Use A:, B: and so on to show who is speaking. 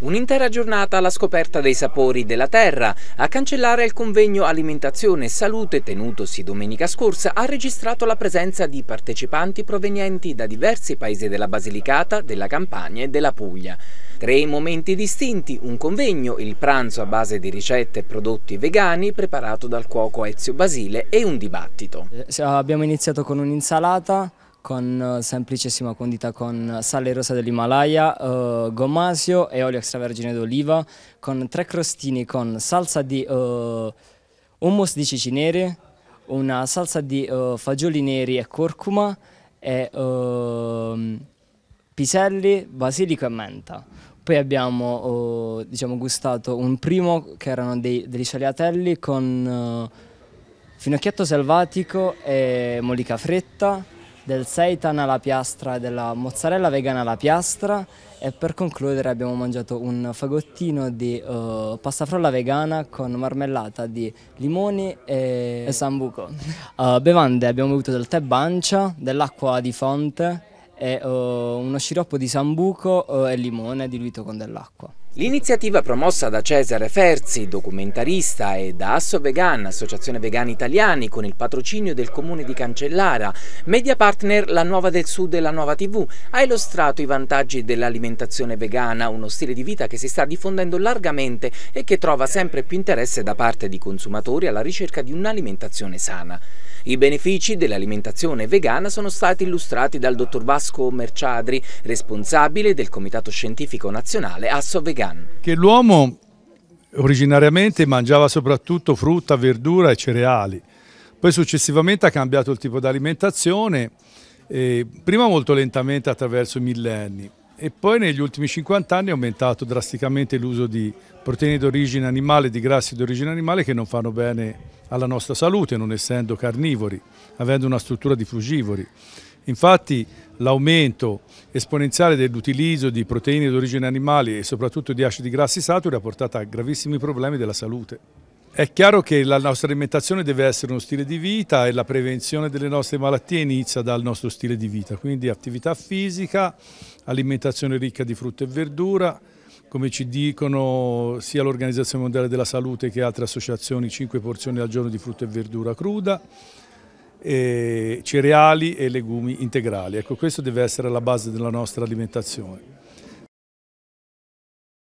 A: Un'intera giornata alla scoperta dei sapori della terra. A cancellare il convegno Alimentazione e Salute tenutosi domenica scorsa ha registrato la presenza di partecipanti provenienti da diversi paesi della Basilicata, della Campania e della Puglia. Tre momenti distinti, un convegno, il pranzo a base di ricette e prodotti vegani preparato dal cuoco Ezio Basile e un dibattito.
B: Eh, abbiamo iniziato con un'insalata con eh, semplicissima condita con sale rosa dell'Himalaya, eh, gomasio e olio extravergine d'oliva, con tre crostini con salsa di eh, hummus di cici neri, una salsa di eh, fagioli neri e curcuma e ehm, piselli, basilico e menta. Poi abbiamo eh, diciamo, gustato un primo che erano dei, degli scagliatelli con eh, finocchietto selvatico e molica fretta, del seitan alla piastra e della mozzarella vegana alla piastra e per concludere abbiamo mangiato un fagottino di uh, eh, pasta frolla vegana con marmellata di limoni e, e sambuco. Uh, bevande abbiamo bevuto del tè bancia, dell'acqua di fonte e uh, uno sciroppo di sambuco e limone diluito con dell'acqua.
A: L'iniziativa promossa da Cesare Ferzi, documentarista, e da Asso Vegan, Associazione Vegani Italiani, con il patrocinio del Comune di Cancellara, media partner La Nuova del Sud e La Nuova TV, ha illustrato i vantaggi dell'alimentazione vegana, uno stile di vita che si sta diffondendo largamente e che trova sempre più interesse da parte di consumatori alla ricerca di un'alimentazione sana. I benefici dell'alimentazione vegana sono stati illustrati dal dottor Vasco Merciadri, responsabile del Comitato Scientifico Nazionale Asso Vegan. Jan.
C: Che l'uomo originariamente mangiava soprattutto frutta, verdura e cereali, poi successivamente ha cambiato il tipo di alimentazione, eh, prima molto lentamente attraverso i millenni e poi negli ultimi 50 anni è aumentato drasticamente l'uso di proteine d'origine animale, di grassi d'origine animale che non fanno bene alla nostra salute, non essendo carnivori, avendo una struttura di frugivori. Infatti l'aumento esponenziale dell'utilizzo di proteine d'origine animale e soprattutto di acidi grassi saturi ha portato a gravissimi problemi della salute. È chiaro che la nostra alimentazione deve essere uno stile di vita e la prevenzione delle nostre malattie inizia dal nostro stile di vita, quindi attività fisica, alimentazione ricca di frutta e verdura, come ci dicono sia l'Organizzazione Mondiale della Salute che altre associazioni, 5 porzioni al giorno di frutta e verdura cruda, e cereali e legumi integrali. Ecco, questo deve essere la base della nostra alimentazione.